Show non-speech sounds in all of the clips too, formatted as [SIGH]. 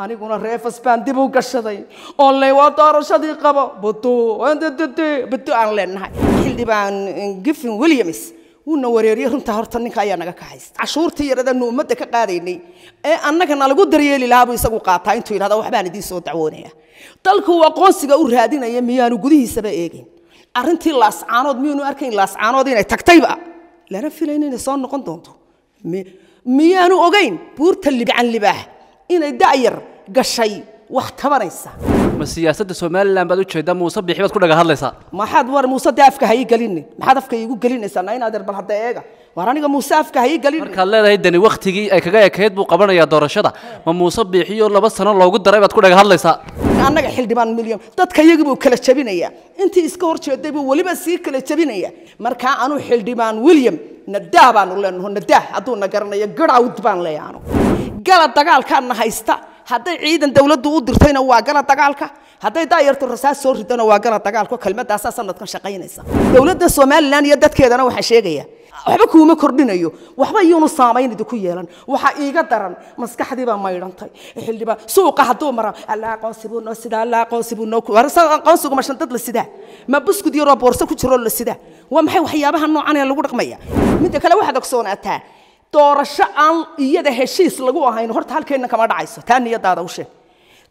aniguna reefas baan dib u gashaday oon ley waa qabo bato aan leenahay xildhibaan giffin williams wuuna wareeriyey runtaa horta ninka ayaa naga ka cashuurtii yaradanu ummadda ka qaadaynay ee eh, annagana lagu daryeeli lahaa isagu qaataa intuu yidhahda waxbaan idiin soo dacwoonaya dalku aqoonsiga u raadinaya miyaanu gudihiisaba eegin arrintii laascaanood miyuunu arkayn laascaanood inay tagtayba lana filayn inay soo noqon doonto miyaanu ogayn buurta libcan libaah inay da'yar gashay wax tabanaysa ma siyaasadda somalilan baad u jeedaa muuse bixi baad ku dhaga hadlaysaa maxaad war muuse dee afka ha ii gelinni maxaad afka iigu gelinaysaa naa inaad bal hadda eega war aniga muuse afka ha ii gelin markaad leedahay dani waktigii ay kaga ekayd buu qabanayaa doorashada ma muuse biixiyo laba sano loogu daray baad ku dhaga hadlaysaa annaga xildhibaan milyan dadka iyagii buu kala jabinayaa intii iska hor jeeday buu weliba sii kala jabinayaa markaa anuu xildhibaan william nadaa baanu leenaho nadaa hadduu na garanayo garhawd baan leeyahay anu gala dagaalkaana haysta hadday ciidan dowladdu u dirtayna waa gala dagaalka hadday daayartu rasaas soo ridana waa gala dagaalka kelmadaasaa sanadkan shaqaynaysa dowladda somalilan iyo dadkeedana waxaa sheegaya waxba kuuma kordhinayo waxba iyuunu saamayn idinku yeelan waxaa iiga daran maskaxdiibaa maydhantay xildhibaan suuqa hadduu mara alla aqoonsi sidaa alla aqoonsi aqoonsigu mashan dad la sidaa ma buskud yaroo boorso ku jiroo la sidaa waa maxay waxyaabaha noocan ee lagu dhaqmaya midda kale waxaad ogsoonataa doorasho aan iyada heshiis lagu ahayn horta halkeenna kama dhacayso taa niyadaada u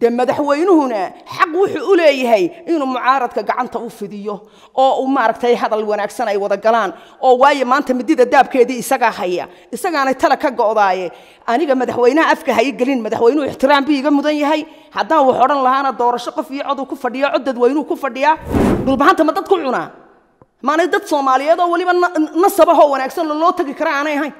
dee madaxweynuhuna xaq wuxuu u leeyahay inuu mucaaradka gacanta u fidiyo oo u maaragtay hadal wanaagsan ay wada galaan oo waayo maanta midida daabkeedii isagaa haya isagaanay tala ka go'daaye aniga madaxweynaha afka haya gelin madaxweynuhu ixtiraam bi iga mudan yahay haddaan wax odhan lahaana doorasho qof iyo coduu ku fadhiya cod dadweynuu ku fadhiyaa dhulbahanta ma dadku cunaa maanay dad soomaaliyeed oo weliba nasabahoo wanaagsan loo tagi kara aanay ahayn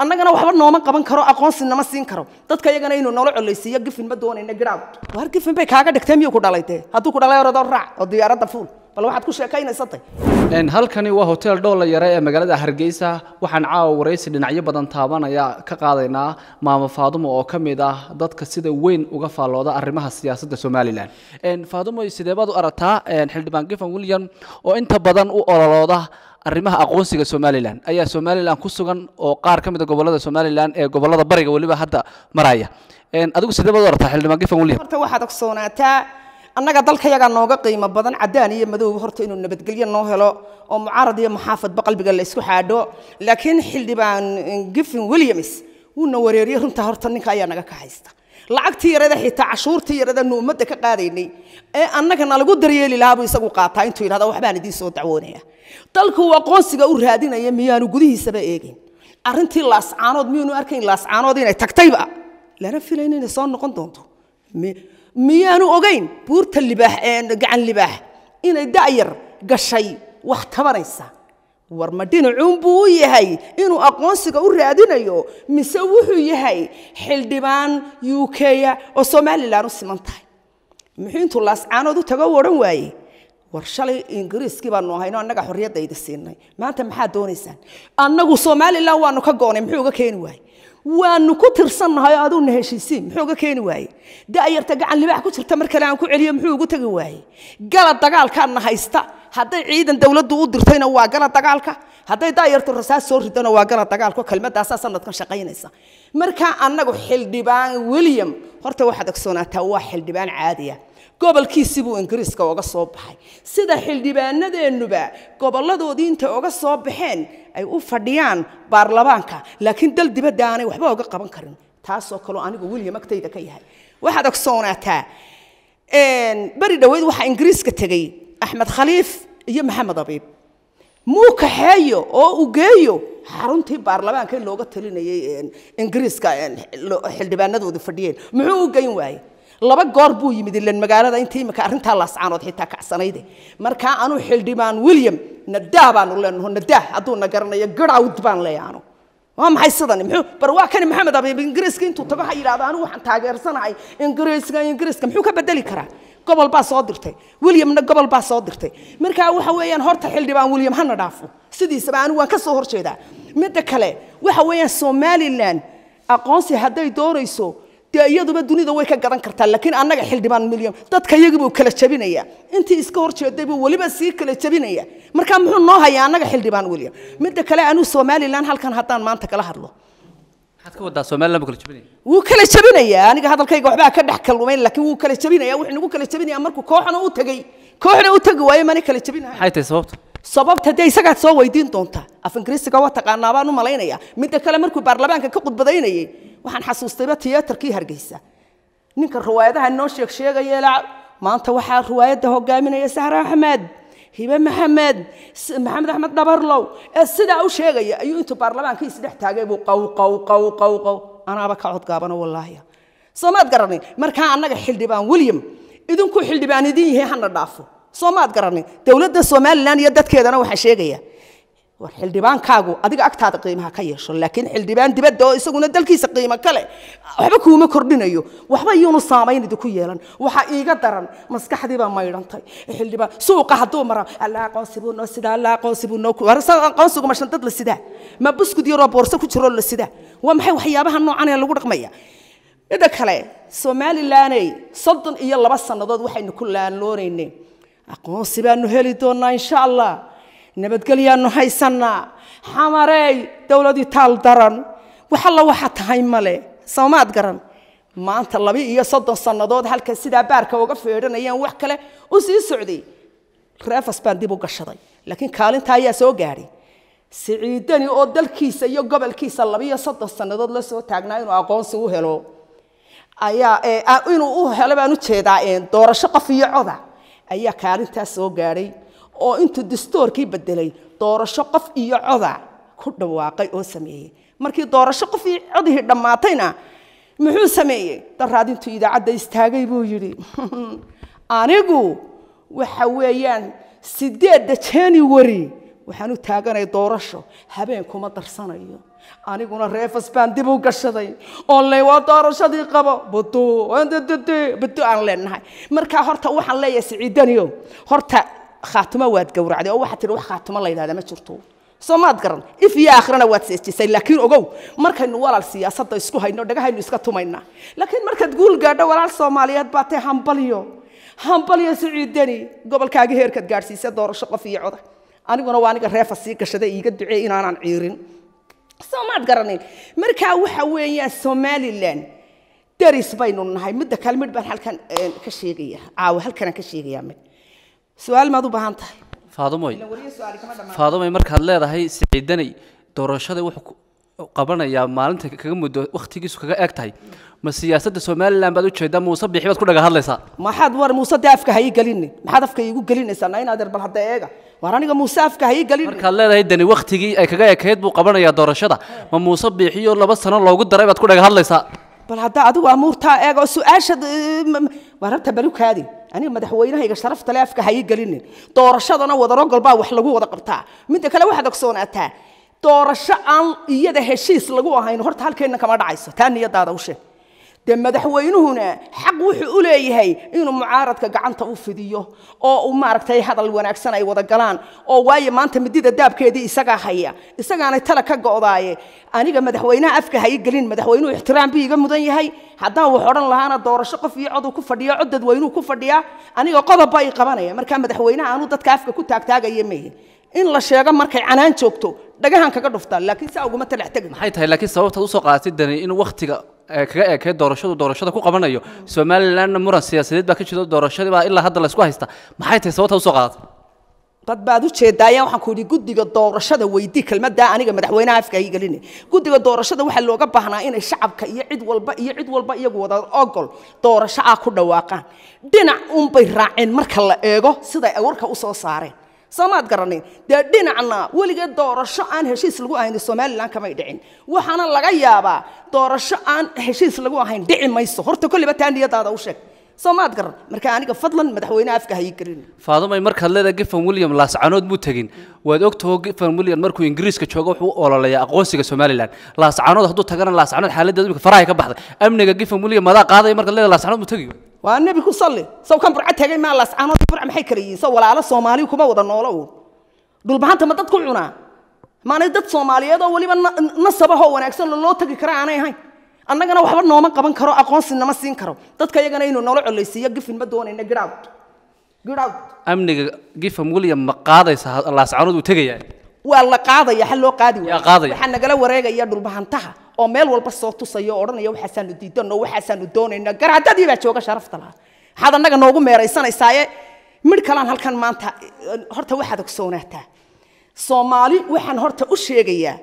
annagana waxba nooma qaban karo aqoonsi nama siin karo dadka iyagana inuu nala colaysiiyo gifin ma doonayna giraab war gifin bay kaaga dhigtay miyuu ku dhalay hadduu ku dhalay orodoo raac oo diyaaradda fuul bal waxaad ku sheekaynaysaday halkani waa hotel dhoolla yare ee magaalada hargeysa waxaan caawa waraysi dhinacyo badan taabanaya ka qaadaynaa maamo faadumo oo ka mid ah dadka sida weyn uga faallooda arrimaha siyaasadda somalilan faadumo sideebaad u aragtaa xildhibaan gifan william oo inta badan u ololooda arrimaha aqoonsiga somalilan ayaa somalilan ku sugan oo qaar ka mid a gobolada somalilan ee gobolada bariga weliba hadda maraya adigu sidee baad orataa xildhibaan gifan weli horta waxaad ogsoonataa annaga dalkayagaa nooga qiimo badan cadaan iyo madowga horta inuu nabadgelyo noo helo oo mucaarad iyo muxaafadba qalbiga la ysku xaadho laakiin xildhibaan gifin williams wuu na wareeriye runta horta ninka ayaa naga ka haysta lacagtii yarada xitaa cashuurtii yarada nu ummadda ka qaadaynay ee annagana lagu daryeeli lahaa buu isagu qaataa intuu yidhahda waxbaan idiin soo dacwoonaya dalku aqoonsiga u raadinaya miyaanu gudihiisaba eegin arrintii laascaanood miyaynu arkayn laascaanood inay tagtayba lana filayn inay soo noqon doonto miyaanu ogayn buurta libaax gacan libaax inay da'yar gashay wax tabanaysa war ma dhinacuun buu u yahay inuu aqoonsiga u raadinayo mise wuxuu yahay xildhibaan u k-a oo somalilan u siman tahay muxuu intuu laascaanood u tago u odhan waaye war shalay ingiriiskii baanu ahaynoo annaga xorriyadda siinay maanta maxaad doonaysaan annagu somalilan waanu ka goonay muxuu uga keeni waayey waanu ku tirsannahay oo aduuna heshiisiin muxuu uga keeni waaye da'yarta gacan libaax ku jirta mar kale aan ku celiyo muxuu ugu tegi waaye gala dagaalkaana haysta hadday ciidan dowladdu u dirtayna waa gala dagaalka hadday da'yartu rasaas soo ridana waa gala dagaalka kelmadaasaa sanadkan shaqaynaysa markaa annagu xildhibaan william horta waxaad ogsoonataa waa xildhibaan caadiya gobolkiisii buu ingiriiska oga soo baxay sida xildhibaanadeennuba goboladoodii intay oga soo baxeen ay u fadhiyaan baarlamaanka laakiin dal dibadda aanay waxba oga qaban karin taasoo kaleo anigu william agtayda ka yahay waxaad ogsoonataa beri dhoweyd waxaa ingiriiska tegey axmed khaliif iyo maxamed abiib muu kaxeeyo oo u geeyo xaruntii baarlamaanka in looga talinayay ingiriiska xildhibaanadoodii fadhiyeen muxuu u geyn waaye laba goor buu yimid ilan magaalada inta imika arrintaa laascaanood xitaa kacsanayde markaa anuu xildhibaan william nadaa baanu leenaho nadaa hadduu na garanayo garowd baan leeyahano waa maxay sidani mxuu bar waa kani maxamed abiib ingiriiska intuu tago waxa yidhahdo anigu waxaan taageersanahay ingiriiska ingiriiska muxuu ka bedeli karaa gobol baa soo dirtay williamna gobol baa soo dirtay markaa waxa weeyaan horta xildhibaan william hana dhaafo sidiisaba anigu waan ka soo horjeedaa midda kale waxa weeyaan somalilan aqoonsi hadday doonayso dee iyaduba dunida way ka gadan kartaa laakiin annaga xildhibaan milyan dadka iyagii buu kala jabinayaa intii iska hor jeeday buu weliba sii kala jabinaya markaa muxuu noo hayaa annaga xildhibaan william midda kale anuu somalilan halkan haddaan maanta kala hadlo wuu kala jabinayaa aniga hadalkayga waxbaa ka dhex kalumayn laakiin wuu kala jabinayaa wuxuu nagu kala jabinayaa markuu kooxna u tegey kooxna u tegi waayo mani kala jabinayo sababta dee isagaad soo weydiin doontaa af ingiriisiga waa taqaanaabaan u malaynayaa midda kale markuu baarlamaanka ka khudbadaynayay waxaan xasuustayba tiyaatarkii hargeysa ninka riwaayadaha noo sheeg sheegaya maanta waxaa riwaayadda hogaaminaya sahra axmed hibe maxamed maxamed axmed dhabarlow ee sidaa u sheegaya ayuu intuu baarlamaanka isdhex taagay buu qaw qaw qaw qaw qaw anaaba ka codgaabano wallaahi soomaad garanay markaa annaga xildhibaan william idinku xildhibaan idin yihiin hana dhaafo soomaad garanay dowladda somalilan iyo dadkeedana waxaa sheegaya war xildhibaankaagu adiga agtaada qiimaha ka yeesho laakiin xildhibaan dibadda oo isaguna dalkiisa qiimo kale waxba kuuma kordhinayo waxba iyuunu saamayn idinku yeelan waxaa iiga daran maskaxdii baa maydhantay xildhibaan suuqa hadduu mara alla aqoonsi buu noo sidaa alla aqoonsi buu noo aqoonsigu ma shan dad la sidaa ma buskud yaroo boorso ku jiroo la sidaa waa maxay waxyaabaha noocan ee lagu dhaqmaya midda kale somalilaney soddon iyo laba sannadood waxaynu ku laanloonaynay aqoonsi baanu heli doonaa insha allah nabadgelyaanu haysanaa xamarey dowladii taal daran waxalla waxa tahay male samamaad garan maanta laba iyo soddon sannadood halkan sidaa baarka uga feedhanayaan wax kale u sii socday reefas baan dib u gashaday laakiin kaalinta ayaa soo gaadhay siciidani oo dalkiisa iyo gobolkiisa labiyo soddon sannadood la soo taagnaa inuu aqoonsi u helo ayaa e, inuu u helo baan ujeedaa e, doorasho qof iyo coda ayaa kaalintaas soo gaadhay oo intuu dastoorkii bedelay doorasho qof iyo coda ku dhawaaqay oo sameeyey markii doorasho qofii codihii dhammaatayna muxuu sameeyey daraadintuu idaacadda istaagay buu yidhi [LAUGHS] anigu waxa weeyaan sideedda januwari waxaan u taaganay doorasho habeen kuma darsanayo aniguna reefas baan dib u gashaday oonley waa doorashadii qabo budu budu aan leenahay markaa horta waxaan leeyahay siciidaniyo horta khaatimo waad gowracday oo waxaad tidhi wax khaatimo la yidhahdaa ma jirto soomaad garan if iyo aakhirana waad seesjisay laakiin ogow markaynu walaal siyaasadda isku hayno dhagahaynu iska tumaynaa laakiin markaad guul gaadho walaal soomaaliyeed baa tee hambalyo hambalyo siciidani gobolkaaga heerkaad gaadhsiisay doorasho qof iyo coda aniguna waa aniga reefa sii gashaday iiga duceey inaanaan ciirin soomaad garanayn markaa waxa weeyaan somalilan daris baynu nahay midda kale midh baan halkan ka sheegayaa caawa halkanaan ka sheegayaa mid su-aal maad u baahan tahay faadumoy faadumoy markaad leedahay siciidanay doorashada wuxuu qabanayaa maalinta kaga muddo wakhtigiisu kaga eg tahay ma siyaasadda somalilan baad ujeedaa muuse bixi baad ku dhaga hadlaysaa maxaad war muuse dee afka ha ii gelinne maxaad afka iigu gelinaysaa nain adeer bal hadda eega war aniga muuse afka ha ii gelin markaad leedahay dani wakhtigii ay kaga ekayd buu qabanayaa doorashada ma muuse biixiyo laba sano loogu daray baad ku dhaga hadlaysaa bal hadda adigu amuurtaa eega oo su-aasha war habta barukaadi aniga madaxweynahayga sharafta le hayi gelinin doorashadana wadanogol baa wax lagu wada qabtaa midda kale waxaad ogsoonaataa doorasho aan iyada heshiis lagu ahayn horta halkeenna kama dhacayso taa niyadaada u sheeg dee madaxweynuhuna xaq wuxuu u leeyahay inuu mucaaradka gacanta u fidiyo oo u maaragtay hadal wanaagsan ay wada galaan oo waayo maanta midida daabkeedii isagaa haya isagaanay tala ka go'daaye aniga madaxweynaha afka hayi gelin madaxweynuhu ixtiraam bii iga mudan yahay haddaan wax odhan lahaana doorasho qof iyo coduu ku fadhiya cod dadweynuhu ku fadhiya aniga qodobba i qabanaya markaa madaxweynaha aanu dadka afka ku taagtaagaya meehe in la sheego markay canaan joogto dhagahan kaga dhuftaan laakiin saa uguma talax tegi maxay tahay laakiin sababtaad usoo qaatidani in waktiga kaga eekay doorashadu doorashada ku qabanayo somalilan muran siyaasadeed baa ka jiro doorashadii baa ilaa hadda laysku haysta maxay tahay sababta usoo qaadata dad baad u jeedaayaan waxaan ku yidhi guddiga doorashada weydii kelmaddaa aniga madaxweynaha afka ay geline guddiga doorashada waxaa looga baahnaa inay shacabka iyo cid walba iyo cid walba iyagu wada ogol doorasho ah ku dhawaaqaan dhinac uunbay raaceen marka la eego siday warka usoo soo saareen soomaad garanayn dee dhinacna weligeed doorasho aan heshiis lagu ahayn somalilan kamay dhicin waxaana laga yaabaa doorasho aan heshiis lagu ahayn dhici mayso horta kolliba taa niyadaada u sheeg soomaad garan marka aniga fadlan madaxweyne afka hayi karin faadumay markaad leedahay giffan william laascanood muu tegin waad ogtaho giffan william markuu ingiriiska joogo wuxuu u ololayaa aqoonsiga somalilan laascanood hadduu tagana laascanood xaaladdeedu imika farahay ka baxday amniga giffan william madaa qaadaya markaad leedahay laascanood muu tegi waa nebi ku salli saw kan burca tagay maa laascaanood burca maxay kala yihiin walaalo soomaaliyu kuma wada noolo uun dhulbahanta ma dad ku cunaa maanay dad soomaaliyeed oo weliba nasabahoo wanaagsan loo tagi kara aanay ahayn annagana waxba nooma qaban karo aqoonsi nama siin karo dadka iyagana inuu noola collaysiiyo gifin ma doonayna gidhawd gidhawd amniga gifam william ma qaadaysa laascaanood uu tegayaa waa la qaadaya a loo qaadi waayo waxaa nagala wareegaya dhulbahantaha oo meel walba soo tusaya oo odhanaya waxaasaanu diidanno waxaasaanu doonaynaa garaadadii baa jooga sharafta lahaa waxaad annaga noogu meeraysanaysaayee mid kalaan halkan maanta horta waxaad ogsoonataa soomaali waxaan horta u sheegayaa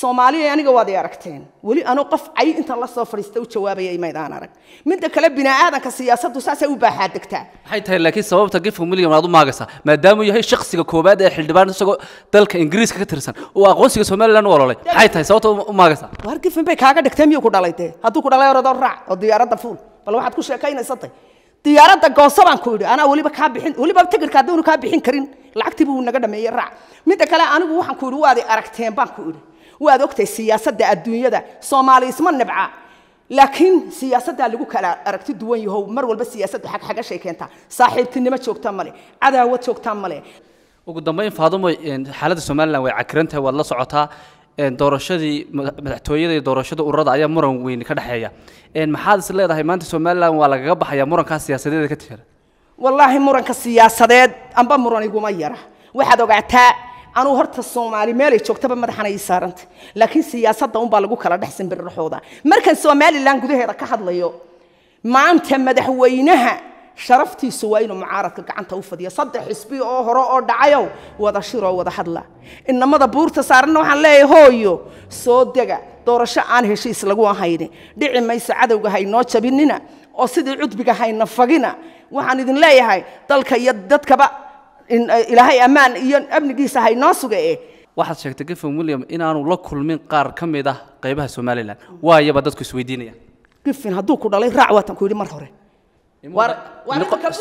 soomaaliya aniga waad i aragteen weli anoo qof cay intaan la soo u jawaabaya imaydaan arag midda kale bini'aadanka siyaasaddu saasay u baaxaa degtaa maxay tahay laakiin sababta gifka milligan aad u maagaysaa maadaamuu yahay shakhsiga koowaad ee xildhibaan isagoo dalka ingiriiska ka tirsan oo aqoonsiga somalilan u ololay maxay tahay sababta u maagaysaa war gifin bay kaaga dhigtay miyuu ku dhalay dee hadduu ku dhalay orodoo raac oo diyaaradda fuul bal waxaad ku sheekaynaysaday diyaaradda gooso baan ku yidhi anaa weliba kaa bixin weliba tigarka haddaanu kaa bixin karin lacagtiibu naga dhameeyey raac midda kale anigu waxaan ku yidhi waad aragteen baan ku yidhi waad ogtahay siyaasadda adduunyada soomaali isma nibca laakiin siyaasaddaa lagu kala aragti duwan yahow mar walba siyaasaddu xagxagashay keentaa saaxiibtinimo joogta male cadaawad joogta male ugu dambayn faadumo xaaladda somalilan way cakiran waad la socotaa doorashadii madaxtooyada iyo doorashada ururada ayaa muran weyn ka dhexeeya maxaad is leedahay maanta somalilan waa lagaga baxayaa murankaa siyaasadeed ka tira wallaahi muranka siyaasadeed amba muran iguma yara waxaad ogaataa anuu horta soomaali meelay joogtaba madaxana ii saarantay laakiin siyaasadda unbaa lagu kala dhex simbirraxooda markaan somalilan gudaheeda ka hadlayo maanta madaxweynaha sharaftiisu waa inuu mucaaradka gacanta u fadhiyo saddex xisbi oo hore oo dhacayow wada shiroo wada hadla inamada buurta saaranna waxaan leeyahay hooyo soo dega doorasho aan heshiis lagu ahayni dhici mayso cadowga haynoo jabinina oo sidii cudbiga hayna fagina waxaan idin leeyahay dalka iyo dadkaba in ilaahay ammaan iyo amnigiisa haynoo sugae waxaad sheegtay gifin william inaanu la kulmin qaar ka mid ah qaybaha somalilan waayaba dadku isweydiinaya gifin hadduu ku dhalay raac waatan ku yidhi mar hore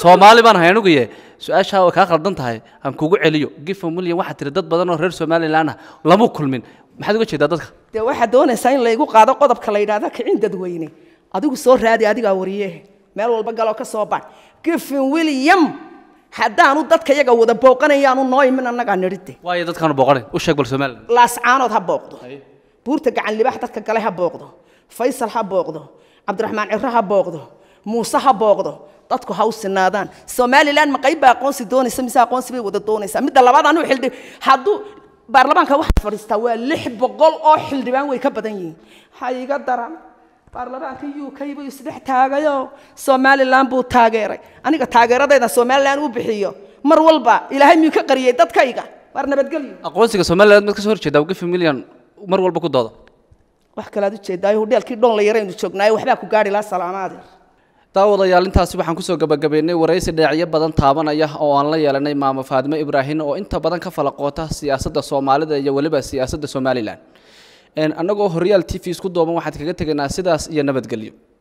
soomaali baan ahay anuguye su-aashaa way kaa khaldan tahay aan kugu celiyo gifin william waxaad tiri dad badan oo reer somalilan ah lama kulmin maxaad uga jeedaa dadka dee waxaad doonaysaa in laygu qaado qodobka la yidhaahda kicin dadweyne adigu soo raadi adigaa wariyehe meel walba galoo ka soo ban gifin william haddaanu dadka yaga wada booqanayaanu noo imin annagaa nidhite waayo dadkaanu booqanayn u sheeg bal somaliland laascaanood ha booqdo buurta gacan libax dadka gale ha booqdo faysal ha booqdo cabdiraxmaan cirre ha booqdo muuse ha booqdo dadku ha u sinaadaan somaliland ma qayb baa aqoonsi doonaysa mise aqoonsi bay wada doonaysaa midda labaad anuu xildhi hadduu baarlamaanka waxaad fadhiistaa waa lix boqol oo xildhibaan way ka badan yihiin ha iga daran baarlamaanka u k buu isdhex taagayo somalilan buu taageeray aniga taageeradayda somalilan u bixiyo mar walba ilaahay miyuu ka qariyey dadkayga waar nabadgelyo aqoonsiga somalilan mad ka soo horjeeda wqifi milyan mar walba ku dooda wax kalaad ujeedaayo hudheelkii dhoon la yaraynu joognaayo waxbaa ku gaari laha salaamaade daawadayaal intaasi waxaan kusoo gabagabaynay waraysi dhinacyo badan taabanaya oo aan la yeelanay maamo faadime ibraahin oo inta badan ka falaqoota siyaasadda soomaalida iyo weliba siyaasadda somalilan annagoo horyaal t v isku dooban waxaad kaga tegaynaa sidaas iyo nabadgelyo